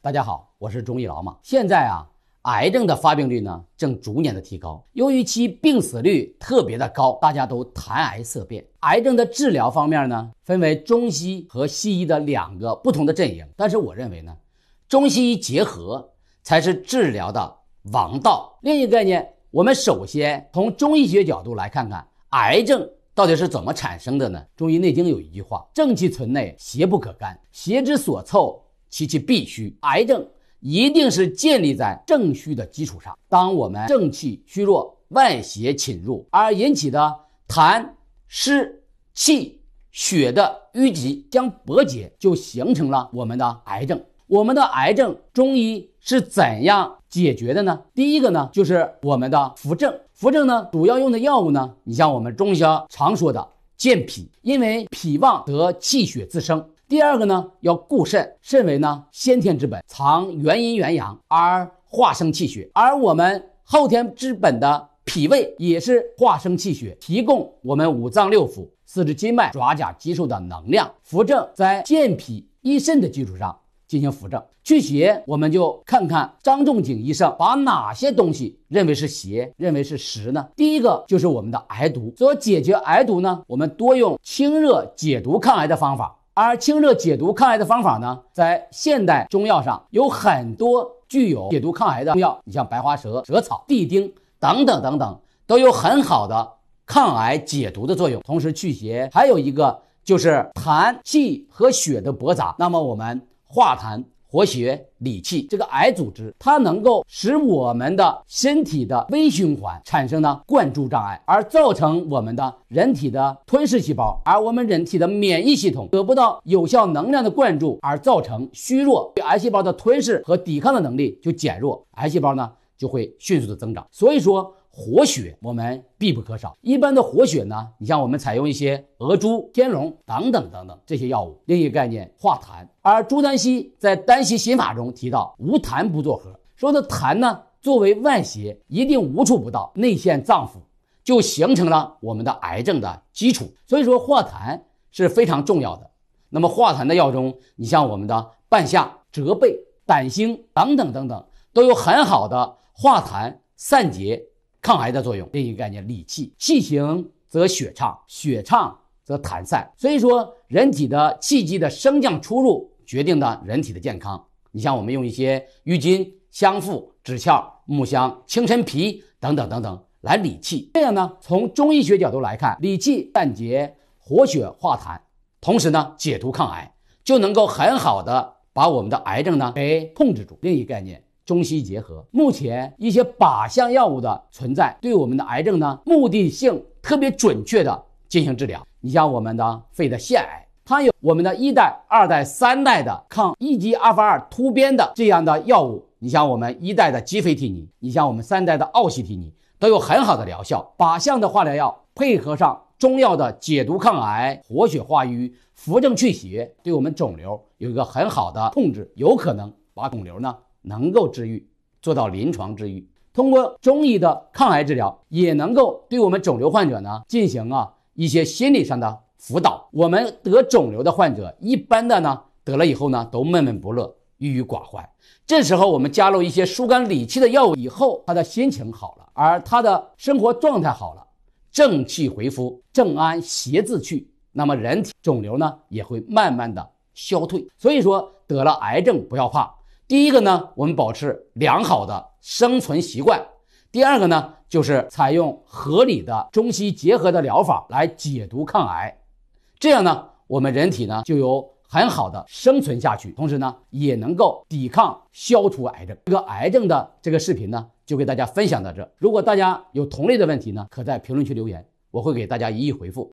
大家好，我是中医老马。现在啊，癌症的发病率呢正逐年的提高，由于其病死率特别的高，大家都谈癌色变。癌症的治疗方面呢，分为中西和西医的两个不同的阵营。但是我认为呢，中西医结合才是治疗的王道。另一个概念，我们首先从中医学角度来看，看癌症到底是怎么产生的呢？中医内经有一句话：“正气存内，邪不可干。邪之所凑。”其其必须。癌症一定是建立在正虚的基础上。当我们正气虚弱，外邪侵入，而引起的痰湿气血的淤积将不解，就形成了我们的癌症。我们的癌症，中医是怎样解决的呢？第一个呢，就是我们的扶正。扶正呢，主要用的药物呢，你像我们中医常说的健脾，因为脾旺得气血自生。第二个呢，要固肾，肾为呢先天之本，藏元阴元阳，而化生气血。而我们后天之本的脾胃也是化生气血，提供我们五脏六腑、四肢筋脉、爪甲肌肉的能量。扶正，在健脾益肾的基础上进行扶正去邪。我们就看看张仲景医生把哪些东西认为是邪，认为是实呢？第一个就是我们的癌毒。所以解决癌毒呢，我们多用清热解毒、抗癌的方法。而清热解毒抗癌的方法呢，在现代中药上有很多具有解毒抗癌的中药，你像白花蛇、蛇草、地丁等等等等，都有很好的抗癌解毒的作用，同时去邪。还有一个就是痰气和血的驳杂，那么我们化痰。活血理气，这个癌组织它能够使我们的身体的微循环产生呢灌注障碍，而造成我们的人体的吞噬细胞，而我们人体的免疫系统得不到有效能量的灌注，而造成虚弱，对癌细胞的吞噬和抵抗的能力就减弱，癌细胞呢就会迅速的增长。所以说。活血，我们必不可少。一般的活血呢，你像我们采用一些鹅珠、天龙等等等等这些药物。另一个概念，化痰。而朱丹溪在《丹溪心法》中提到：“无痰不作核。”说的痰呢，作为外邪，一定无处不到，内陷脏腑，就形成了我们的癌症的基础。所以说，化痰是非常重要的。那么，化痰的药中，你像我们的半夏、浙贝、胆星等等等等，都有很好的化痰散结。抗癌的作用，另一个概念，理气，气行则血畅，血畅则痰散。所以说，人体的气机的升降出入，决定了人体的健康。你像我们用一些郁金、香附、枳壳、木香、青陈皮等等等等来理气，这样呢，从中医学角度来看，理气、散结、活血化痰，同时呢，解毒抗癌，就能够很好的把我们的癌症呢给控制住。另一概念。中西结合，目前一些靶向药物的存在，对我们的癌症呢，目的性特别准确的进行治疗。你像我们的肺的腺癌，它有我们的一代、二代、三代的抗 EGFR 突变的这样的药物。你像我们一代的吉非替尼，你像我们三代的奥西替尼，都有很好的疗效。靶向的化疗药配合上中药的解毒抗癌、活血化瘀、扶正祛邪，对我们肿瘤有一个很好的控制，有可能把肿瘤呢。能够治愈，做到临床治愈，通过中医的抗癌治疗，也能够对我们肿瘤患者呢进行啊一些心理上的辅导。我们得肿瘤的患者，一般的呢得了以后呢都闷闷不乐、郁郁寡欢。这时候我们加入一些疏肝理气的药物以后，他的心情好了，而他的生活状态好了，正气回复，正安邪自去，那么人体肿瘤呢也会慢慢的消退。所以说得了癌症不要怕。第一个呢，我们保持良好的生存习惯；第二个呢，就是采用合理的中西结合的疗法来解毒抗癌，这样呢，我们人体呢就有很好的生存下去，同时呢，也能够抵抗消除癌症。这个癌症的这个视频呢，就给大家分享到这。如果大家有同类的问题呢，可在评论区留言，我会给大家一一回复。